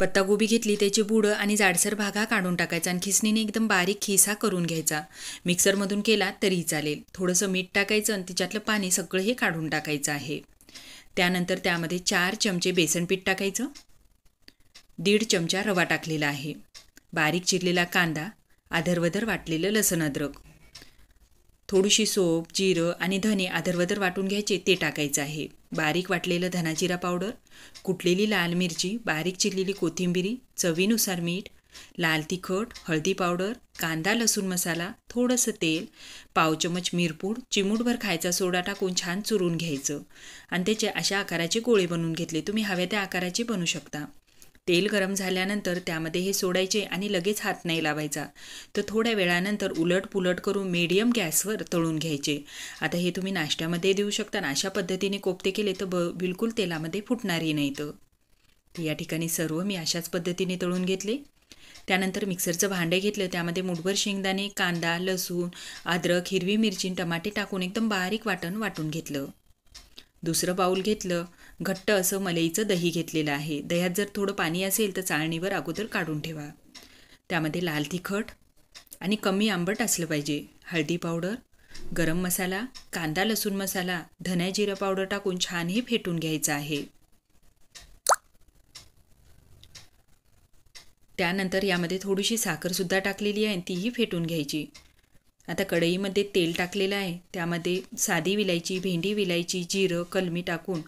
पत्तागोबी घेतली त्याची बुडं आणि जाडसर भागा काढून टाकायचा आणि खिसणीने एकदम बारीक खिसा करून घ्यायचा मिक्सरमधून केला तरी चालेल थोडंसं मीठ टाकायचं आणि तिच्यातलं पाणी सगळं हे काढून टाकायचं आहे त्यानंतर त्यामध्ये चार चमचे बेसनपीठ टाकायचं दीड चमचा रवा टाकलेला आहे बारीक चिरलेला कांदा आधरवधर वाटलेलं लसण अद्रक थोडीशी सोप जिरं आणि धने आदरवदर वाटून घ्यायचे ते टाकायचं आहे बारीक वाटलेलं धनाजिरा पावडर कुटलेली लाल मिरची बारीक चिरलेली कोथिंबिरी चवीनुसार मीठ लाल तिखट हळदी पावडर कांदा लसूण मसाला थोडंसं तेल पाव चमच मिरपूड चिमूटभर खायचा सोडा टाकून छान चुरून घ्यायचं आणि त्याचे अशा आकाराचे गोळे बनवून घेतले तुम्ही हव्या त्या आकाराचे बनवू शकता तेल गरम झाल्यानंतर त्यामध्ये हे सोडायचे आणि लगेच हात नाही लावायचा तर थोड्या वेळानंतर उलट पुलट करून मीडियम गॅसवर तळून घ्यायचे आता हे तुम्ही नाश्त्यामध्ये देऊ शकता ना अशा पद्धतीने कोपते केले तर ब बिलकुल तेलामध्ये फुटणारही नाही तर या ठिकाणी सर्व मी अशाच पद्धतीने तळून घेतले त्यानंतर मिक्सरचं भांडे घेतलं त्यामध्ये मुठभर शेंगदाणे कांदा लसूण अद्रक हिरवी मिरची टमाटे टाकून एकदम बारीक वाटण वाटून घेतलं दुसरं पाऊल घेतलं घट्ट असं मलईचं दही घेतलेलं आहे दह्यात जर थोडं पाणी असेल तर चाळणीवर अगोदर काढून ठेवा त्यामध्ये लाल तिखट आणि कमी आंबट असलं पाहिजे हळदी पावडर गरम मसाला कांदा लसूण मसाला धन्या जिरं पावडर टाकून छानही फेटून घ्यायचं आहे त्यानंतर यामध्ये थोडीशी साखरसुद्धा टाकलेली आहे तीही फेटून घ्यायची आता कढईमध्ये तेल टाकलेलं आहे त्यामध्ये साधी विलायची भेंडी विलायची जिरं कलमी टाकून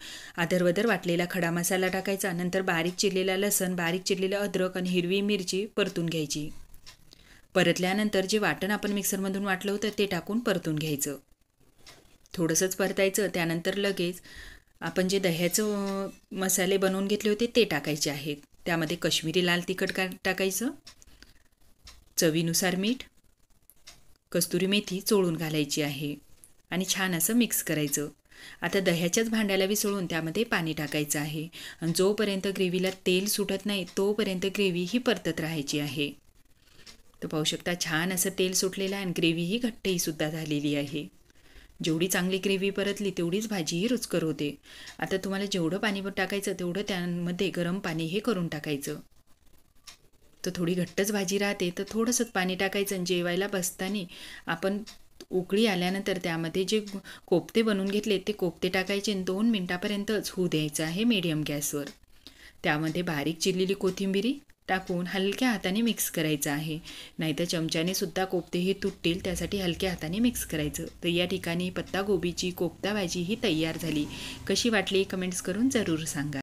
आदरवदर वाटलेला खडा मसाला टाकायचा नंतर बारीक चिरलेला लसण बारीक चिरलेलं अद्रक आणि हिरवी मिरची परतून घ्यायची परतल्यानंतर जे वाटण आपण मिक्सरमधून वाटलं होतं ते टाकून परतून घ्यायचं थोडंसंच परतायचं त्यानंतर लगेच आपण जे दह्याचं मसाले बनवून घेतले होते ते टाकायचे आहेत त्यामध्ये कश्मीरी लाल तिखट का टाकायचं चवीनुसार मीठ कस्तुरी मेथी चोळून घालायची आहे आणि छान असं मिक्स करायचं आता दह्याच्याच भांड्याला विसळून त्यामध्ये पाणी टाकायचं आहे आणि जोपर्यंत ग्रेव्हीला तेल सुटत नाही तोपर्यंत ग्रेव्ही ही परतत राहायची आहे तर पाहू शकता छान असं तेल सुटलेलं आहे आणि ग्रेव्ही ही घट्टही सुद्धा झालेली आहे जेवढी चांगली ग्रेव्ही परतली तेवढीच भाजीही रुचकर होते आता तुम्हाला जेवढं पाणी टाकायचं तेवढं त्यामध्ये गरम पाणी हे करून टाकायचं तर थोडी घट्टच भाजी राहते तर थोडंसं पाणी टाकायचं आणि जेवायला बसताना आपण उकळी आल्यानंतर त्यामध्ये जे कोफते बनवून घेतले ते कोफते टाकायचे आणि दोन मिनटापर्यंतच होऊ द्यायचं आहे मीडियम गॅसवर त्यामध्ये बारीक चिरलेली कोथिंबिरी टाकून हलक्या हाताने मिक्स करायचं आहे नाहीतर चमच्याने सुद्धा कोफ्ते हे तुटतील त्यासाठी हलक्या हाताने मिक्स करायचं तर या ठिकाणी पत्तागोबीची कोफ्ता भाजी ही तयार झाली कशी वाटली कमेंट्स करून जरूर सांगा